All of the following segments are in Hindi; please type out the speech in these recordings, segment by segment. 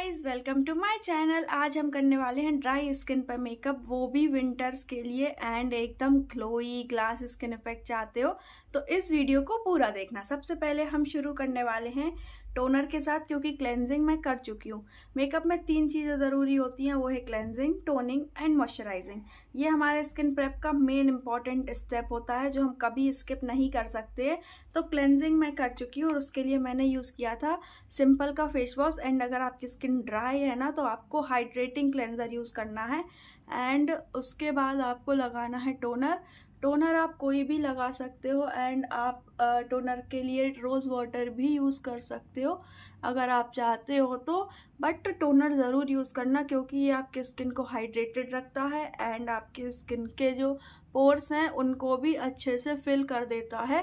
guys welcome to my channel आज हम करने वाले हैं ड्राई स्किन पर मेकअप वो भी विंटर्स के लिए एंड एकदम ग्लोई ग्लास स्किन इफेक्ट चाहते हो तो इस वीडियो को पूरा देखना सबसे पहले हम शुरू करने वाले हैं टोनर के साथ क्योंकि क्लेंजिंग मैं कर चुकी हूँ मेकअप में तीन चीज़ें ज़रूरी होती हैं वो है क्लेंजिंग टोनिंग एंड मॉइस्चराइजिंग ये हमारे स्किन प्रेप का मेन इंपॉर्टेंट स्टेप होता है जो हम कभी स्किप नहीं कर सकते तो क्लेंजिंग मैं कर चुकी हूँ और उसके लिए मैंने यूज़ किया था सिंपल का फेस वॉश एंड अगर आपकी स्किन ड्राई है ना तो आपको हाइड्रेटिंग क्लेंजर यूज़ करना है एंड उसके बाद आपको लगाना है टोनर टोनर आप कोई भी लगा सकते हो एंड आप टोनर के लिए रोज़ वाटर भी यूज़ कर सकते हो अगर आप चाहते हो तो बट टोनर ज़रूर यूज़ करना क्योंकि ये आपके स्किन को हाइड्रेटेड रखता है एंड आपके स्किन के जो पोर्स हैं उनको भी अच्छे से फिल कर देता है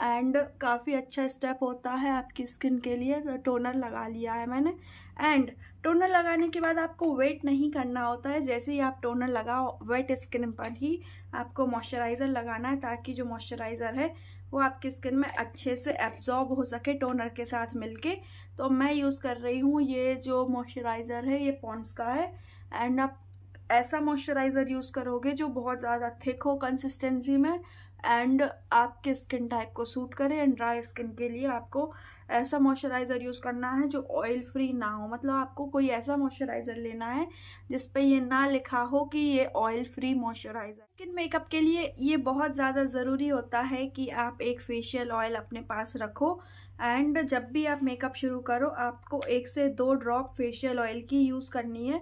एंड काफ़ी अच्छा स्टेप होता है आपकी स्किन के लिए तो टोनर लगा लिया है मैंने एंड टोनर लगाने के बाद आपको वेट नहीं करना होता है जैसे ही आप टोनर लगाओ वेट स्किन पर ही आपको मॉइस्चराइज़र लगाना है ताकि जो मॉइस्चराइज़र है वो आपकी स्किन में अच्छे से एब्जॉर्ब हो सके टोनर के साथ मिलके तो मैं यूज़ कर रही हूँ ये जो मॉइस्चराइज़र है ये पॉन्स का है एंड आप ऐसा मॉइस्चराइज़र यूज़ करोगे जो बहुत ज़्यादा थिक हो कंसिस्टेंसी में एंड आपके स्किन टाइप को सूट करे एंड ड्राई स्किन के लिए आपको ऐसा मॉइस्चराइज़र यूज़ करना है जो ऑयल फ्री ना हो मतलब आपको कोई ऐसा मॉइस्चराइज़र लेना है जिस पे ये ना लिखा हो कि ये oil free moisturiser skin makeup के लिए ये बहुत ज़्यादा ज़रूरी होता है कि आप एक फेशियल ऑयल अपने पास रखो एंड जब भी आप मेकअप शुरू करो आपको एक से दो ड्रॉप फेशियल ऑयल की यूज़ करनी है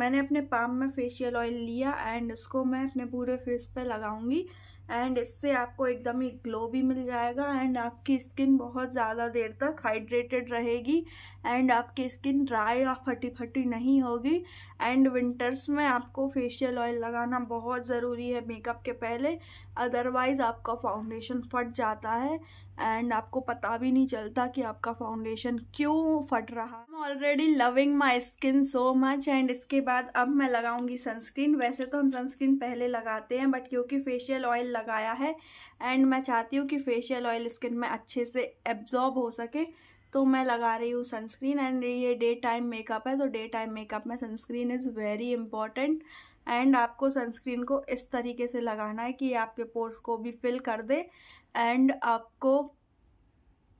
मैंने अपने पाम में फेशियल ऑयल लिया एंड इसको मैं अपने पूरे फेस पर लगाऊंगी एंड इससे आपको एकदम ही ग्लो भी मिल जाएगा एंड आपकी स्किन बहुत ज़्यादा देर तक हाइड्रेटेड रहेगी एंड आपकी स्किन ड्राई या फटी फटी नहीं होगी एंड विंटर्स में आपको फेशियल ऑयल लगाना बहुत ज़रूरी है मेकअप के पहले अदरवाइज़ आपका फाउंडेशन फट जाता है एंड आपको पता भी नहीं चलता कि आपका फाउंडेशन क्यों फट रहा है already loving my skin so much and इसके बाद अब मैं लगाऊंगी सनस्क्रीन वैसे तो हम सनस्क्रीन पहले लगाते हैं बट क्योंकि फेशियल ऑयल लगाया है एंड मैं चाहती हूँ कि फेशियल ऑयल स्किन में अच्छे से एब्जॉर्ब हो सके तो मैं लगा रही हूँ सनस्क्रीन एंड ये डे टाइम मेकअप है तो डे टाइम मेकअप में sunscreen is very important and आपको सनस्क्रीन को इस तरीके से लगाना है कि आपके पोर्स को भी फिल कर दे एंड आपको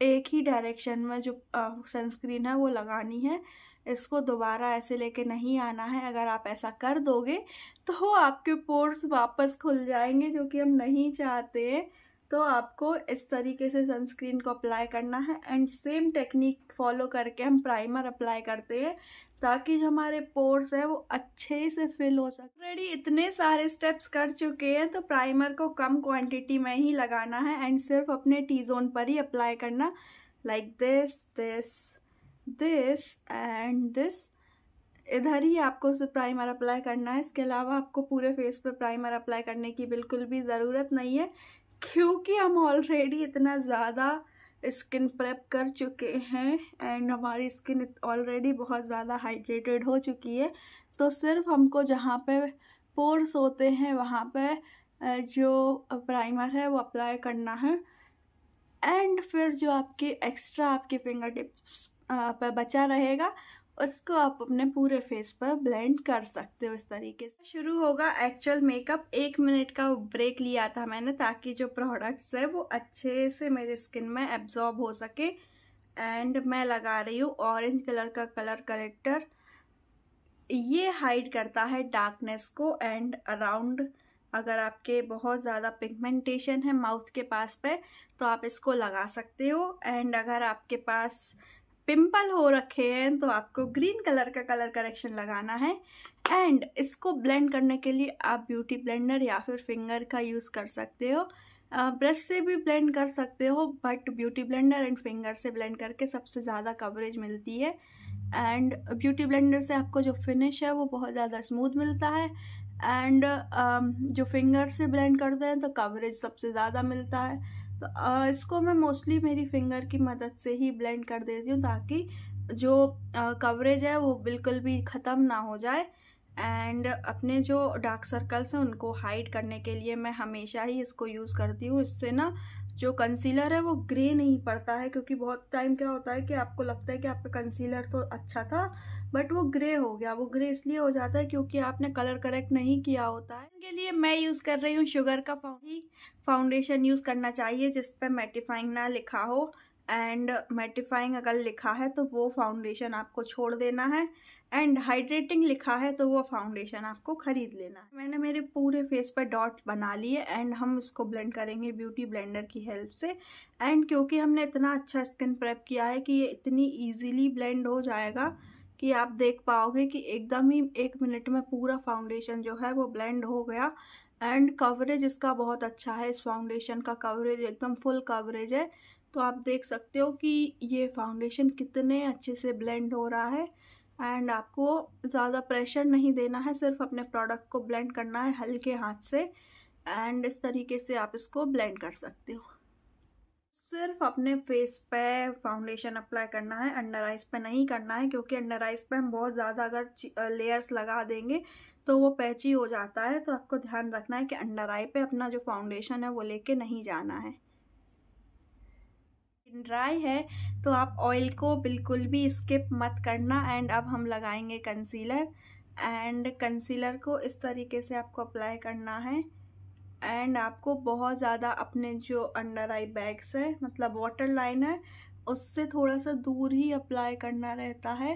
एक ही डायरेक्शन में जो सनस्क्रीन है वो लगानी है इसको दोबारा ऐसे लेके नहीं आना है अगर आप ऐसा कर दोगे तो आपके पोर्स वापस खुल जाएंगे जो कि हम नहीं चाहते हैं तो आपको इस तरीके से सनस्क्रीन को अप्लाई करना है एंड सेम टेक्निक फॉलो करके हम प्राइमर अप्लाई करते हैं ताकि जो हमारे पोर्स है वो अच्छे से फिल हो सके ऑलरेडी इतने सारे स्टेप्स कर चुके हैं तो प्राइमर को कम क्वांटिटी में ही लगाना है एंड सिर्फ अपने टी जोन पर ही अप्लाई करना like this this this and this इधर ही आपको उसे प्राइमर अप्लाई करना है इसके अलावा आपको पूरे फेस पर प्राइमर अप्लाई करने की बिल्कुल भी ज़रूरत नहीं है क्योंकि हम ऑलरेडी इतना ज़्यादा स्किन प्रेप कर चुके हैं एंड हमारी स्किन ऑलरेडी बहुत ज़्यादा हाइड्रेटेड हो चुकी है तो सिर्फ हमको जहाँ पे पोर्स होते हैं वहाँ पे जो प्राइमर है वो अप्लाई करना है एंड फिर जो आपकी एक्स्ट्रा आपके फिंगर टिप्स पर बचा रहेगा उसको आप अपने पूरे फेस पर ब्लेंड कर सकते हो इस तरीके से शुरू होगा एक्चुअल मेकअप एक मिनट का ब्रेक लिया था मैंने ताकि जो प्रोडक्ट्स है वो अच्छे से मेरे स्किन में एब्जॉर्ब हो सके एंड मैं लगा रही हूँ ऑरेंज कलर का कलर करेक्टर ये हाइड करता है डार्कनेस को एंड अराउंड अगर आपके बहुत ज़्यादा पिगमेंटेशन है माउथ के पास पे तो आप इसको लगा सकते हो एंड अगर आपके पास पिंपल हो रखे हैं तो आपको ग्रीन कलर का कलर करेक्शन लगाना है एंड इसको ब्लेंड करने के लिए आप ब्यूटी ब्लेंडर या फिर फिंगर का यूज़ कर सकते हो ब्रश से भी ब्लेंड कर सकते हो but beauty blender and finger से ब्लेंड करके सबसे ज़्यादा कवरेज मिलती है एंड ब्यूटी ब्लेंडर से आपको जो फिनिश है वो बहुत ज़्यादा स्मूथ मिलता है एंड uh, जो फिंगर से ब्लेंड करते हैं तो कवरेज सबसे ज़्यादा मिलता है तो इसको मैं मोस्टली मेरी फिंगर की मदद से ही ब्लेंड कर देती हूँ ताकि जो कवरेज है वो बिल्कुल भी ख़त्म ना हो जाए एंड अपने जो डार्क सर्कल्स हैं उनको हाइड करने के लिए मैं हमेशा ही इसको यूज़ करती हूँ इससे ना जो कंसीलर है वो ग्रे नहीं पड़ता है क्योंकि बहुत टाइम क्या होता है कि आपको लगता है कि आपका कंसीलर तो अच्छा था बट वो ग्रे हो गया वो ग्रे इसलिए हो जाता है क्योंकि आपने कलर करेक्ट नहीं किया होता है इनके लिए मैं यूज़ कर रही हूँ शुगर का फाउंडेशन यूज़ करना चाहिए जिस पर मेटिफाइंग ना लिखा हो एंड मेटिफाइंग अगर लिखा है तो वो फाउंडेशन आपको छोड़ देना है एंड हाइड्रेटिंग लिखा है तो वो फाउंडेशन आपको ख़रीद लेना है मैंने मेरे पूरे फेस पर डॉट बना लिए एंड हम इसको ब्लेंड करेंगे ब्यूटी ब्लेंडर की हेल्प से एंड क्योंकि हमने इतना अच्छा स्किन प्रेप किया है कि ये इतनी ईजीली ब्लेंड हो जाएगा कि आप देख पाओगे कि एकदम ही एक मिनट में पूरा फाउंडेशन जो है वो ब्लेंड हो गया एंड कवरेज इसका बहुत अच्छा है इस फाउंडेशन का कवरेज एकदम फुल कवरेज है तो आप देख सकते हो कि ये फाउंडेशन कितने अच्छे से ब्लेंड हो रहा है एंड आपको ज़्यादा प्रेशर नहीं देना है सिर्फ अपने प्रोडक्ट को ब्लेंड करना है हल्के हाथ से एंड इस तरीके से आप इसको ब्लेंड कर सकते हो सिर्फ अपने फेस पे फाउंडेशन अप्लाई करना है अंडर आइज पे नहीं करना है क्योंकि अंडर आइज पे हम बहुत ज़्यादा अगर लेयर्स लगा देंगे तो वो पैची हो जाता है तो आपको ध्यान रखना है कि अंडर आई पे अपना जो फाउंडेशन है वो लेके नहीं जाना है ड्राई है तो आप ऑयल को बिल्कुल भी स्किप मत करना एंड अब हम लगाएंगे कंसीलर एंड कंसीलर को इस तरीके से आपको अप्लाई करना है एंड आपको बहुत ज़्यादा अपने जो अंडर आई बैग्स है मतलब वाटर लाइन है उससे थोड़ा सा दूर ही अप्लाई करना रहता है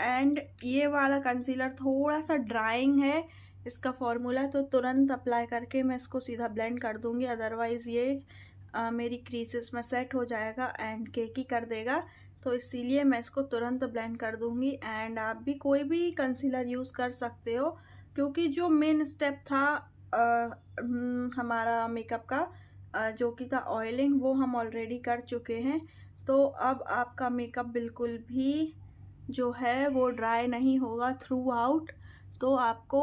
एंड ये वाला कंसीलर थोड़ा सा ड्राइंग है इसका फॉर्मूला तो तुरंत अप्लाई करके मैं इसको सीधा ब्लेंड कर दूँगी अदरवाइज़ ये आ, मेरी क्रीसेस में सेट हो जाएगा एंड केक ही कर देगा तो इसीलिए मैं इसको तुरंत ब्लेंड कर दूँगी एंड आप भी कोई भी कंसीलर यूज़ कर सकते हो क्योंकि जो मेन स्टेप था हम्म, हमारा मेकअप का जो कि था ऑयलिंग वो हम ऑलरेडी कर चुके हैं तो अब आपका मेकअप बिल्कुल भी जो है वो ड्राई नहीं होगा थ्रू आउट तो आपको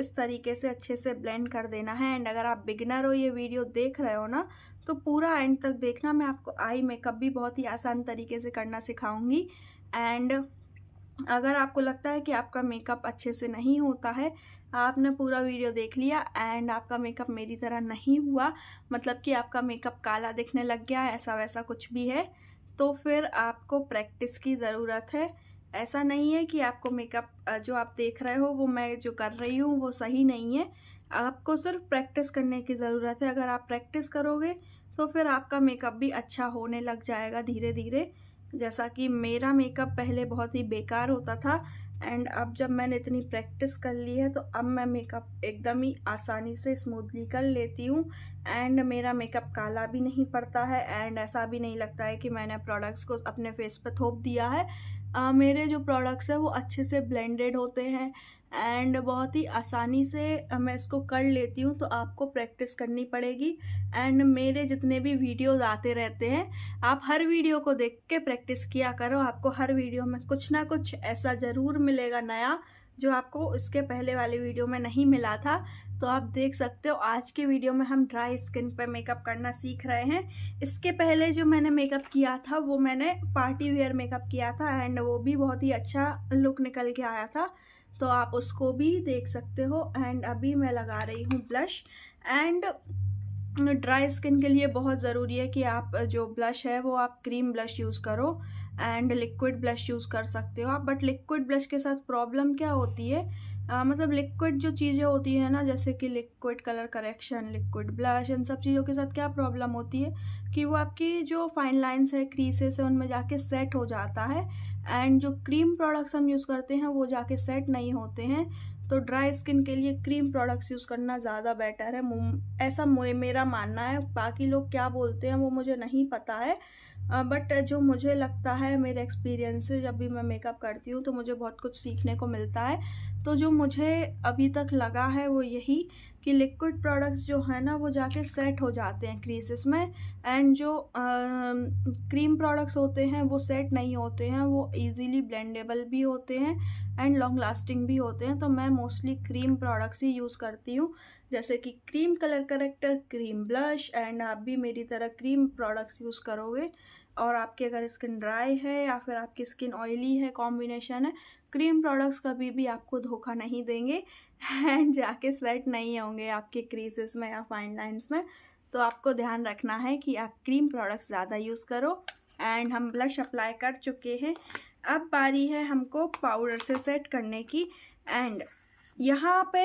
इस तरीके से अच्छे से ब्लेंड कर देना है एंड अगर आप बिगनर हो ये वीडियो देख रहे हो ना तो पूरा एंड तक देखना मैं आपको आई मेकअप भी बहुत ही आसान तरीके से करना सिखाऊंगी एंड अगर आपको लगता है कि आपका मेकअप अच्छे से नहीं होता है आपने पूरा वीडियो देख लिया एंड आपका मेकअप मेरी तरह नहीं हुआ मतलब कि आपका मेकअप काला दिखने लग गया ऐसा वैसा कुछ भी है तो फिर आपको प्रैक्टिस की ज़रूरत है ऐसा नहीं है कि आपको मेकअप जो आप देख रहे हो वो मैं जो कर रही हूँ वो सही नहीं है आपको सिर्फ प्रैक्टिस करने की ज़रूरत है अगर आप प्रैक्टिस करोगे तो फिर आपका मेकअप भी अच्छा होने लग जाएगा धीरे धीरे जैसा कि मेरा मेकअप पहले बहुत ही बेकार होता था एंड अब जब मैंने इतनी प्रैक्टिस कर ली है तो अब मैं मेकअप एकदम ही आसानी से स्मूथली कर लेती हूँ एंड मेरा मेकअप काला भी नहीं पड़ता है एंड ऐसा भी नहीं लगता है कि मैंने प्रोडक्ट्स को अपने फेस पर थोप दिया है uh, मेरे जो प्रोडक्ट्स हैं वो अच्छे से ब्लेंडेड होते हैं एंड बहुत ही आसानी से मैं इसको कर लेती हूँ तो आपको प्रैक्टिस करनी पड़ेगी एंड मेरे जितने भी वीडियोस आते रहते हैं आप हर वीडियो को देख के प्रैक्टिस किया करो आपको हर वीडियो में कुछ ना कुछ ऐसा ज़रूर मिलेगा नया जो आपको उसके पहले वाले वीडियो में नहीं मिला था तो आप देख सकते हो आज के वीडियो में हम ड्राई स्किन पर मेकअप करना सीख रहे हैं इसके पहले जो मैंने मेकअप किया था वो मैंने पार्टी वेयर मेकअप किया था एंड वो भी बहुत ही अच्छा लुक निकल के आया था तो आप उसको भी देख सकते हो एंड अभी मैं लगा रही हूँ ब्लश एंड ड्राई स्किन के लिए बहुत ज़रूरी है कि आप जो ब्लश है वो आप क्रीम ब्लश यूज़ करो एंड लिक्विड ब्लश यूज़ कर सकते हो आप बट लिक्विड ब्लश के साथ प्रॉब्लम क्या होती है आ, मतलब लिक्विड जो चीज़ें होती है ना जैसे कि liquid colour correction liquid blush इन सब चीज़ों के साथ क्या प्रॉब्लम होती है कि वो आपकी जो फाइन लाइन्स है क्रीसेस है उनमें जाके सेट हो जाता है एंड जो क्रीम प्रोडक्ट्स हम यूज़ करते हैं वो जाके सेट नहीं होते हैं तो ड्राई स्किन के लिए क्रीम प्रोडक्ट्स यूज़ करना ज़्यादा बेटर है ऐसा मेरा मानना है बाकी लोग क्या बोलते हैं वो मुझे नहीं पता है बट जो मुझे लगता है मेरे एक्सपीरियंस से जब भी मैं मेकअप करती हूँ तो मुझे बहुत कुछ सीखने को मिलता है तो जो मुझे अभी तक लगा है वो यही कि लिक्विड प्रोडक्ट्स जो है ना वो जाके सेट हो जाते हैं क्रीसेस में एंड जो आ, क्रीम प्रोडक्ट्स होते हैं वो सेट नहीं होते हैं वो इजीली ब्लेंडेबल भी होते हैं एंड लॉन्ग लास्टिंग भी होते हैं तो मैं मोस्टली क्रीम प्रोडक्ट्स ही यूज़ करती हूँ जैसे कि cream colour corrector cream blush and आप भी मेरी तरह क्रीम प्रोडक्ट्स यूज़ करोगे और आपकी अगर स्किन ड्राई है या फिर आपकी स्किन ऑयली है कॉम्बिनेशन है क्रीम प्रोडक्ट्स कभी भी आपको धोखा नहीं देंगे एंड जाके सेट नहीं होंगे आपके क्रीसेस में या फाइन लाइन्स में तो आपको ध्यान रखना है कि आप क्रीम प्रोडक्ट्स ज़्यादा यूज़ करो एंड हम ब्लश अप्लाई कर चुके हैं अब बारी है हमको पाउडर से सेट करने की एंड यहाँ पे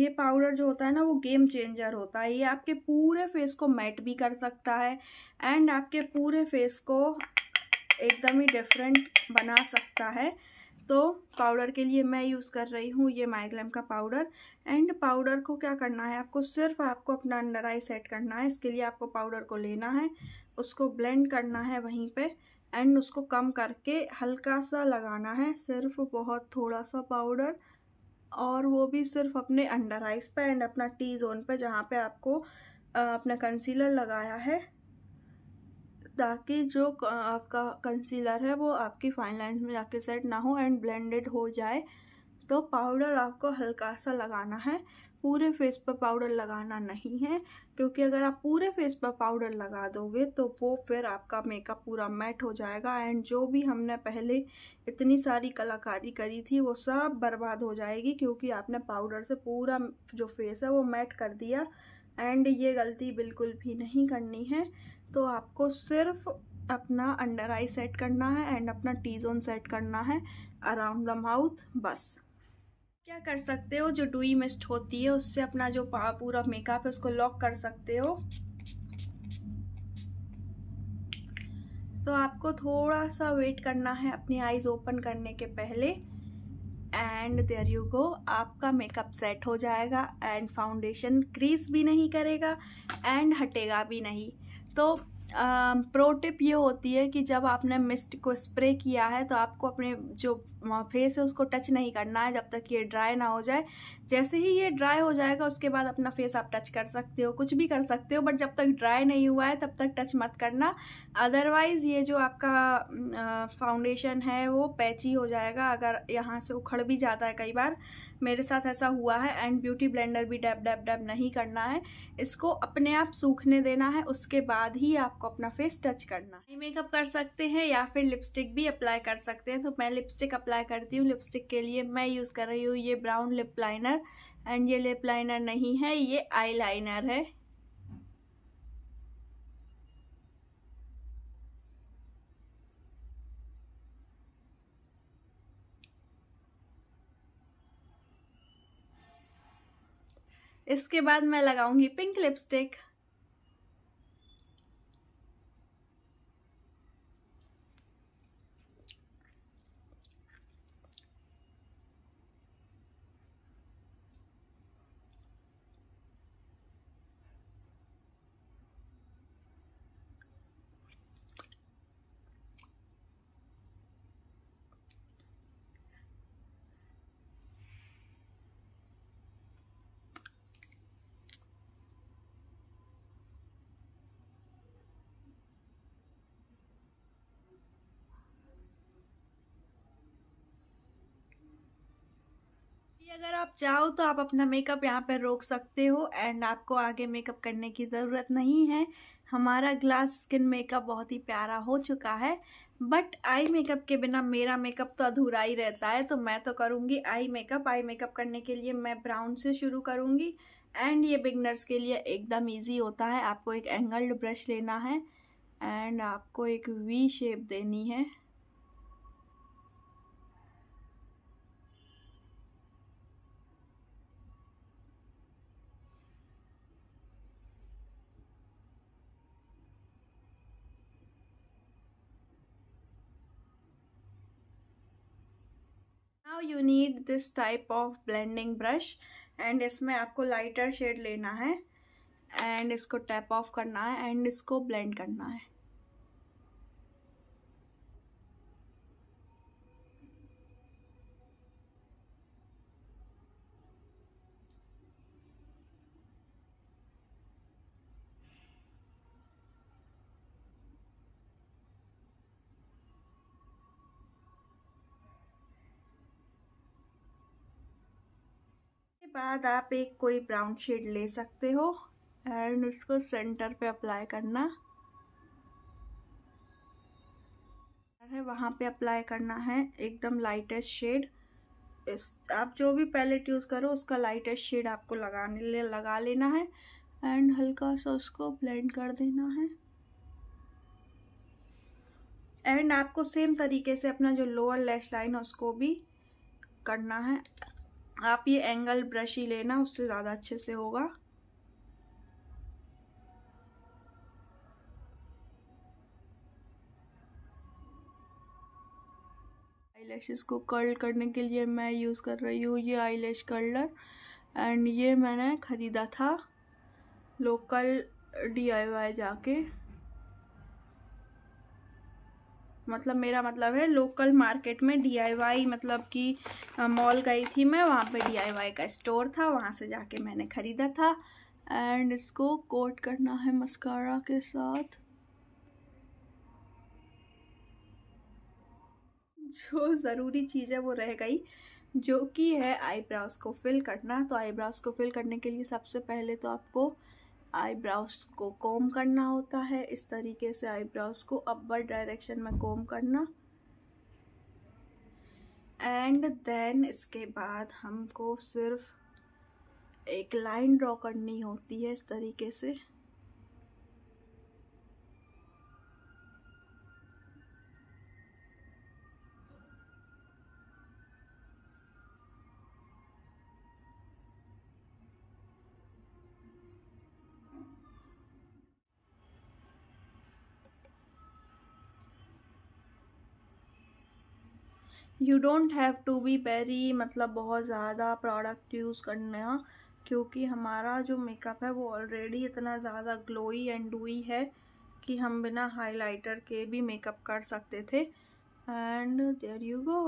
ये पाउडर जो होता है ना वो गेम चेंजर होता है ये आपके पूरे फेस को मैट भी कर सकता है एंड आपके पूरे फेस को एकदम ही डिफरेंट बना सकता है तो पाउडर के लिए मैं यूज़ कर रही हूँ ये माइग्लैम का पाउडर एंड पाउडर को क्या करना है आपको सिर्फ आपको अपना अंडर आई सेट करना है इसके लिए आपको पाउडर को लेना है उसको ब्लेंड करना है वहीं पर एंड उसको कम करके हल्का सा लगाना है सिर्फ बहुत थोड़ा सा पाउडर और वो भी सिर्फ अपने अंडर आइज पे एंड अपना टी जोन पे जहाँ पे आपको अपना कंसीलर लगाया है ताकि जो आपका कंसीलर है वो आपकी फाइन लाइंस में जाके सेट ना हो एंड ब्लेंडेड हो जाए तो पाउडर आपको हल्का सा लगाना है पूरे फेस पर पाउडर लगाना नहीं है क्योंकि अगर आप पूरे फेस पर पाउडर लगा दोगे तो वो फिर आपका मेकअप पूरा मैट हो जाएगा एंड जो भी हमने पहले इतनी सारी कलाकारी करी थी वो सब बर्बाद हो जाएगी क्योंकि आपने पाउडर से पूरा जो फेस है वो मैट कर दिया एंड ये गलती बिल्कुल भी नहीं करनी है तो आपको सिर्फ अपना अंडर आई सेट करना है एंड अपना टी जोन सेट करना है अराउंड द माउथ बस क्या कर सकते हो जो डुई मिस्ट होती है उससे अपना जो पूरा मेकअप है उसको लॉक कर सकते हो तो आपको थोड़ा सा वेट करना है अपनी आईज ओपन करने के पहले एंड देर यू गो आपका मेकअप सेट हो जाएगा एंड फाउंडेशन क्रीज भी नहीं करेगा एंड हटेगा भी नहीं तो प्रो टिप ये होती है कि जब आपने मिस्ट को स्प्रे किया है तो आपको अपने जो फेस है उसको टच नहीं करना है जब तक ये ड्राई ना हो जाए जैसे ही ये ड्राई हो जाएगा उसके बाद अपना फेस आप टच कर सकते हो कुछ भी कर सकते हो बट जब तक ड्राई नहीं हुआ है तब तक टच मत करना अदरवाइज़ ये जो आपका फाउंडेशन है वो पैची हो जाएगा अगर यहाँ से उखड़ भी जाता है कई बार मेरे साथ ऐसा हुआ है एंड ब्यूटी ब्लेंडर भी डैब डैब डैब नहीं करना है इसको अपने आप सूखने देना है उसके बाद ही आप आपको अपना फेस टच करना है मेकअप कर सकते हैं या फिर लिपस्टिक भी अप्लाई कर सकते हैं तो मैं लिपस्टिक अप्लाई करती हूँ लिपस्टिक के लिए मैं यूज़ कर रही हूँ ये ब्राउन लिप लाइनर एंड ये लिप लाइनर नहीं है ये आई लाइनर है इसके बाद मैं लगाऊंगी पिंक लिपस्टिक कि अगर आप चाहो तो आप अपना मेकअप यहाँ पर रोक सकते हो एंड आपको आगे मेकअप करने की ज़रूरत नहीं है हमारा ग्लास स्किन मेकअप बहुत ही प्यारा हो चुका है बट आई मेकअप के बिना मेरा मेकअप तो अधूरा ही रहता है तो मैं तो करूँगी आई मेकअप आई मेकअप करने के लिए मैं ब्राउन से शुरू करूँगी एंड ये बिगनर्स के लिए एकदम ईजी होता है आपको एक एंगल्ड ब्रश लेना है एंड आपको एक वी शेप देनी है now you need this type of blending brush and इसमें आपको लाइटर शेड लेना है एंड इसको टैप ऑफ करना है एंड इसको ब्लेंड करना है बाद आप एक कोई ब्राउन शेड ले सकते हो एंड उसको सेंटर पे अप्लाई करना है वहाँ पे अप्लाई करना है एकदम लाइटेस्ट शेड इस आप जो भी पैलेट यूज़ करो उसका लाइटेस्ट शेड आपको लगाने ले लगा लेना है एंड हल्का सा उसको ब्लेंड कर देना है एंड आपको सेम तरीके से अपना जो लोअर लैश लाइन है उसको भी करना है आप ये एंगल ब्रश ही लेना उससे ज़्यादा अच्छे से होगा आईलैशेस को कर्ल करने के लिए मैं यूज़ कर रही हूँ ये आईलैश कर्लर एंड ये मैंने ख़रीदा था लोकल डी आई वाई जाके मतलब मेरा मतलब है लोकल मार्केट में डीआईवाई मतलब कि मॉल गई थी मैं वहाँ पे डीआईवाई का स्टोर था वहाँ से जाके मैंने ख़रीदा था एंड इसको कोट करना है मस्कारा के साथ जो ज़रूरी चीज़ है वो रह गई जो कि है आईब्राउज़ को फिल करना तो आईब्राउज़ को फिल करने के लिए सबसे पहले तो आपको आईब्राउस को कॉम करना होता है इस तरीके से आईब्राउस को अपर डायरेक्शन में कॉम करना एंड देन इसके बाद हमको सिर्फ एक लाइन ड्रॉ करनी होती है इस तरीके से you don't have to be very मतलब बहुत ज़्यादा प्रोडक्ट यूज़ करना क्योंकि हमारा जो मेकअप है वो ऑलरेडी इतना ज़्यादा ग्लोई एंड डूई है कि हम बिना हाइलाइटर के भी मेकअप कर सकते थे एंड देर यू गो